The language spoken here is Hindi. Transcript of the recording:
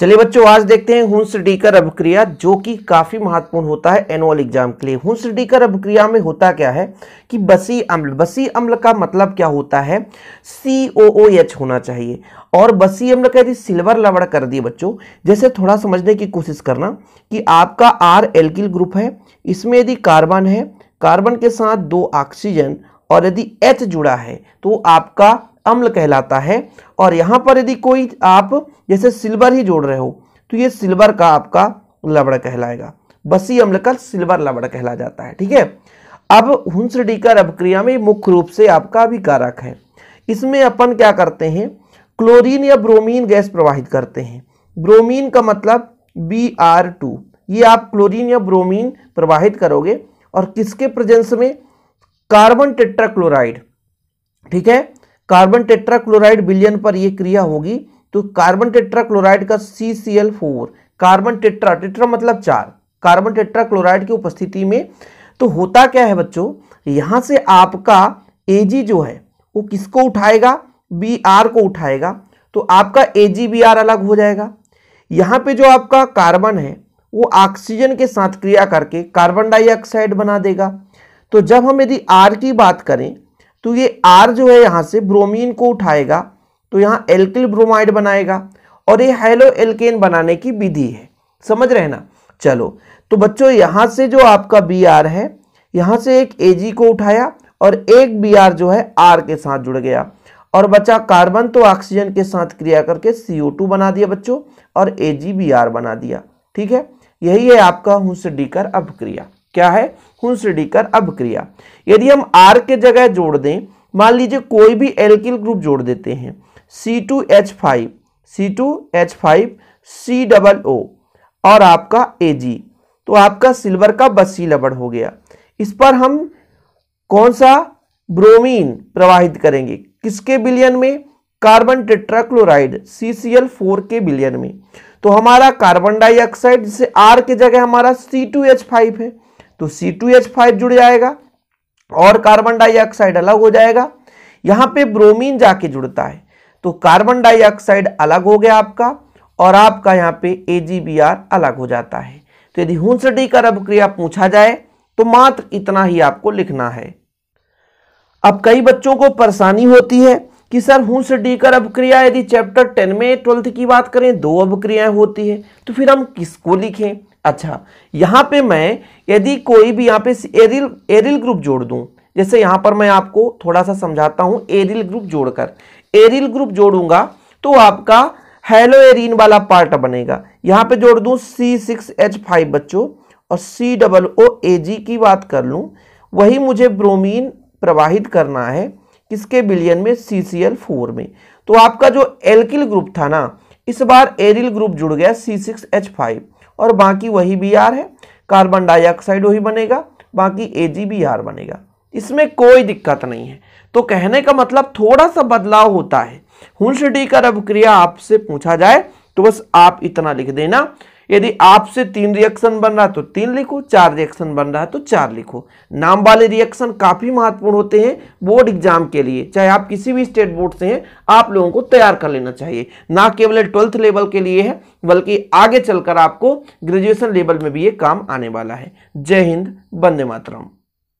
चलिए बच्चों आज देखते हैं हुंस डीकर अभिक्रिया जो कि काफी महत्वपूर्ण होता है एनुअल एग्जाम के लिए हुंस डीकर अभिक्रिया में होता क्या है कि बसी अम्ल बसी अम्ल का मतलब क्या होता है सी ओ ओ एच होना चाहिए और बसी अम्ल का यदि सिल्वर लवण कर दिए बच्चों जैसे थोड़ा समझने की कोशिश करना कि आपका आर एल्किल ग्रुप है इसमें यदि कार्बन है कार्बन के साथ दो ऑक्सीजन और यदि एच जुड़ा है तो आपका अम्ल कहलाता है और यहाँ पर यदि कोई आप जैसे सिल्वर ही जोड़ रहे हो तो ये सिल्वर का आपका लवड़ कहलाएगा बसी अम्ल का सिल्वर लवड़ कहला जाता है ठीक है अब हंस डीकर अभिक्रिया में मुख्य रूप से आपका अभिकारक है इसमें अपन क्या करते हैं क्लोरीन या ब्रोमीन गैस प्रवाहित करते हैं ब्रोमीन का मतलब बी आर टू ये आप क्लोरीन या ब्रोमीन प्रवाहित करोगे और किसके प्रेजेंस में कार्बन टेट्राक्लोराइड ठीक है कार्बन टेट्राक्लोराइड बिलियन पर यह क्रिया होगी तो कार्बन टेट्राक्लोराइड का C C L four carbon tetra tetra मतलब चार कार्बन टेट्राक्लोराइड की उपस्थिति में तो होता क्या है बच्चों यहां से आपका एजी जो है वो किसको उठाएगा बी आर को उठाएगा तो आपका ए जी बी आर अलग हो जाएगा यहाँ पे जो आपका कार्बन है वो ऑक्सीजन के साथ क्रिया करके कार्बन डाइऑक्साइड बना देगा तो जब हम यदि आर की बात करें तो ये आर जो है यहाँ से ब्रोमीन को उठाएगा तो यहाँ एल्किल ब्रोमाइड बनाएगा और ये हेलो एल्केन बनाने की विधि है समझ रहे ना चलो तो बच्चों यहाँ से जो आपका बी आर है यहाँ से एक ए जी को उठाया और एक बी आर जो है आर के साथ जुड़ गया और बचा कार्बन तो ऑक्सीजन के साथ क्रिया करके सी ओ टू बना दिया बच्चों और ए जी बी आर बना दिया ठीक है यही है आपका हुसडीकर अपक्रिया क्या है हुंसडीकर अभिक्रिया यदि हम आर के जगह जोड़ दें मान लीजिए कोई भी एल्किल ग्रुप जोड़ देते हैं C two H five C two H five C double O और आपका ए जी तो आपका सिल्वर का बसी लबड़ हो गया इस पर हम कौन सा ब्रोमीन प्रवाहित करेंगे किसके बिलियन में carbon tetrachloride C C L four के बिलियन में तो हमारा कार्बन डाइऑक्साइड जिसे आर के जगह हमारा सी टू एच फाइव है तो सी टू एच फाइव जुड़ जाएगा और कार्बन डाइऑक्साइड अलग हो जाएगा यहां पे ब्रोमीन जाके जुड़ता है तो कार्बन डाइऑक्साइड अलग हो गया आपका और आपका यहां पे ए अलग हो जाता है तो यदि हुंसडी का रब क्रिया पूछा जाए तो मात्र इतना ही आपको लिखना है अब कई बच्चों को परेशानी होती है कि सर हूं हुंस कर अभिक्रिया यदि चैप्टर टेन में ट्वेल्थ की बात करें दो अभिक्रियाएं होती है तो फिर हम किसको लिखें अच्छा यहाँ पे मैं यदि कोई भी यहाँ पे एरिल एरिल ग्रुप जोड़ दूँ जैसे यहाँ पर मैं आपको थोड़ा सा समझाता हूँ एरिल ग्रुप जोड़कर एरिल ग्रुप जोड़ूंगा तो आपका हेलो एरिन वाला पार्ट बनेगा यहाँ पे जोड़ दूँ सी सिक्स एच फाइव बच्चों और सी डबल ओ ए जी की बात कर लूँ वही मुझे ब्रोमीन प्रवाहित करना है किसके बिलियन में सी सी एल फोर में तो आपका जो एल्किल ग्रुप था ना इस बार एरिल ग्रुप जुड़ गया सी सिक्स एच फाइव और बाकी वही बी आर है कार्बन डाइऑक्साइड वही बनेगा बाकी ए जी बी आर बनेगा इसमें कोई दिक्कत नहीं है तो कहने का मतलब थोड़ा सा बदलाव होता है हुंसडी का रब क्रिया आपसे पूछा जाए तो बस आप इतना लिख देना यदि आपसे तीन रिएक्शन बन रहा है तो तीन लिखो चार रिएक्शन बन रहा है तो चार लिखो नाम वाले रिएक्शन काफ़ी महत्वपूर्ण होते हैं बोर्ड एग्जाम के लिए चाहे आप किसी भी स्टेट बोर्ड से हैं आप लोगों को तैयार कर लेना चाहिए ना केवल ट्वेल्थ लेवल के लिए है बल्कि आगे चलकर आपको ग्रेजुएशन लेवल में भी ये काम आने वाला है जय हिंद वंदे मातरम